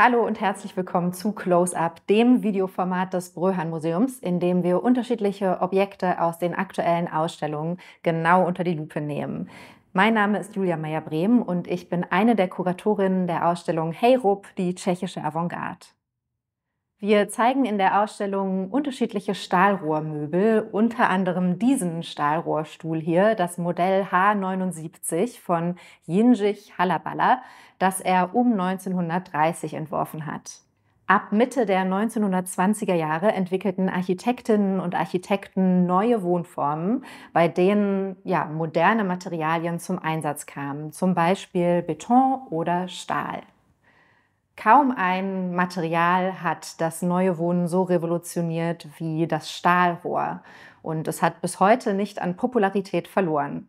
Hallo und herzlich willkommen zu Close Up, dem Videoformat des Bröhan Museums, in dem wir unterschiedliche Objekte aus den aktuellen Ausstellungen genau unter die Lupe nehmen. Mein Name ist Julia Meyer-Brehm und ich bin eine der Kuratorinnen der Ausstellung Hey Rup, die tschechische Avantgarde. Wir zeigen in der Ausstellung unterschiedliche Stahlrohrmöbel, unter anderem diesen Stahlrohrstuhl hier, das Modell H79 von Yinjich Halaballa, das er um 1930 entworfen hat. Ab Mitte der 1920er Jahre entwickelten Architektinnen und Architekten neue Wohnformen, bei denen ja, moderne Materialien zum Einsatz kamen, zum Beispiel Beton oder Stahl. Kaum ein Material hat das neue Wohnen so revolutioniert wie das Stahlrohr und es hat bis heute nicht an Popularität verloren.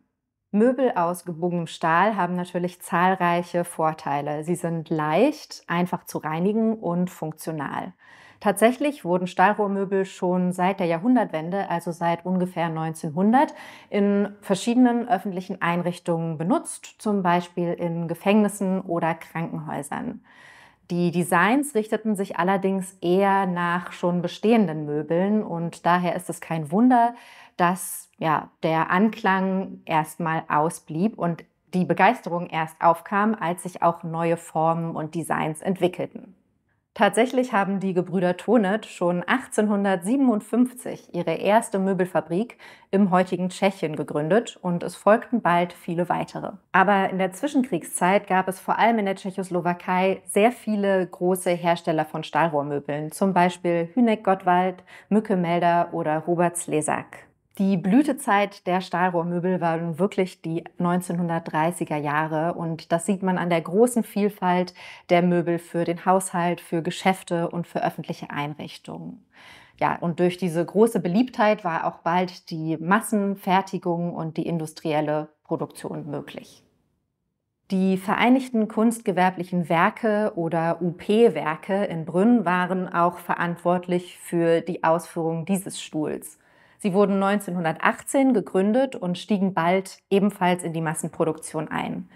Möbel aus gebogenem Stahl haben natürlich zahlreiche Vorteile. Sie sind leicht, einfach zu reinigen und funktional. Tatsächlich wurden Stahlrohrmöbel schon seit der Jahrhundertwende, also seit ungefähr 1900, in verschiedenen öffentlichen Einrichtungen benutzt, zum Beispiel in Gefängnissen oder Krankenhäusern. Die Designs richteten sich allerdings eher nach schon bestehenden Möbeln und daher ist es kein Wunder, dass ja, der Anklang erstmal ausblieb und die Begeisterung erst aufkam, als sich auch neue Formen und Designs entwickelten. Tatsächlich haben die Gebrüder Tonet schon 1857 ihre erste Möbelfabrik im heutigen Tschechien gegründet und es folgten bald viele weitere. Aber in der Zwischenkriegszeit gab es vor allem in der Tschechoslowakei sehr viele große Hersteller von Stahlrohrmöbeln, zum Beispiel Hüneck Gottwald, Mücke Melder oder Robert Slesak. Die Blütezeit der Stahlrohrmöbel war nun wirklich die 1930er Jahre und das sieht man an der großen Vielfalt der Möbel für den Haushalt, für Geschäfte und für öffentliche Einrichtungen. Ja, und durch diese große Beliebtheit war auch bald die Massenfertigung und die industrielle Produktion möglich. Die Vereinigten Kunstgewerblichen Werke oder UP-Werke in Brünn waren auch verantwortlich für die Ausführung dieses Stuhls. Sie wurden 1918 gegründet und stiegen bald ebenfalls in die Massenproduktion ein.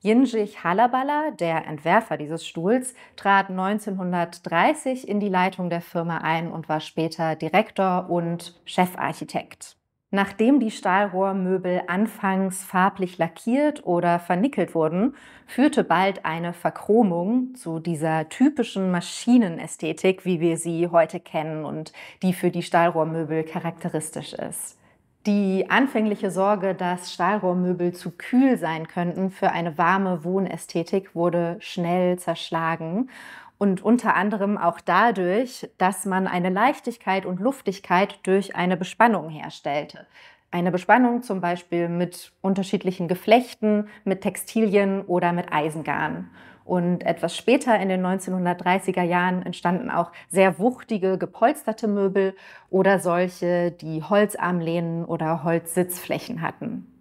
Yinjich Halabala, der Entwerfer dieses Stuhls, trat 1930 in die Leitung der Firma ein und war später Direktor und Chefarchitekt. Nachdem die Stahlrohrmöbel anfangs farblich lackiert oder vernickelt wurden, führte bald eine Verchromung zu dieser typischen Maschinenästhetik, wie wir sie heute kennen und die für die Stahlrohrmöbel charakteristisch ist. Die anfängliche Sorge, dass Stahlrohrmöbel zu kühl sein könnten für eine warme Wohnästhetik, wurde schnell zerschlagen und unter anderem auch dadurch, dass man eine Leichtigkeit und Luftigkeit durch eine Bespannung herstellte. Eine Bespannung zum Beispiel mit unterschiedlichen Geflechten, mit Textilien oder mit Eisengarn. Und etwas später in den 1930er Jahren entstanden auch sehr wuchtige, gepolsterte Möbel oder solche, die Holzarmlehnen oder Holzsitzflächen hatten.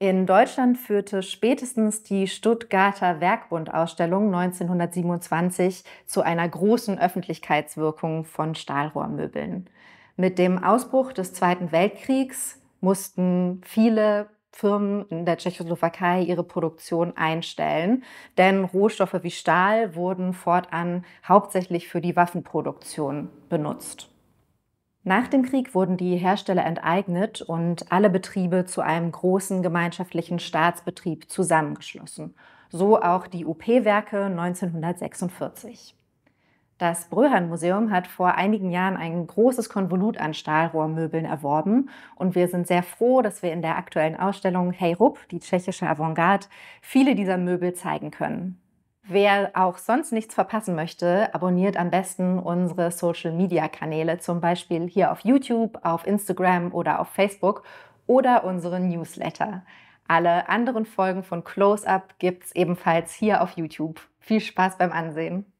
In Deutschland führte spätestens die Stuttgarter Werkbundausstellung 1927 zu einer großen Öffentlichkeitswirkung von Stahlrohrmöbeln. Mit dem Ausbruch des Zweiten Weltkriegs mussten viele Firmen in der Tschechoslowakei ihre Produktion einstellen, denn Rohstoffe wie Stahl wurden fortan hauptsächlich für die Waffenproduktion benutzt. Nach dem Krieg wurden die Hersteller enteignet und alle Betriebe zu einem großen gemeinschaftlichen Staatsbetrieb zusammengeschlossen. So auch die UP-Werke 1946. Das Bröhan-Museum hat vor einigen Jahren ein großes Konvolut an Stahlrohrmöbeln erworben und wir sind sehr froh, dass wir in der aktuellen Ausstellung Hey Rupp, die tschechische Avantgarde, viele dieser Möbel zeigen können. Wer auch sonst nichts verpassen möchte, abonniert am besten unsere Social-Media-Kanäle, zum Beispiel hier auf YouTube, auf Instagram oder auf Facebook oder unseren Newsletter. Alle anderen Folgen von Close Up gibt es ebenfalls hier auf YouTube. Viel Spaß beim Ansehen!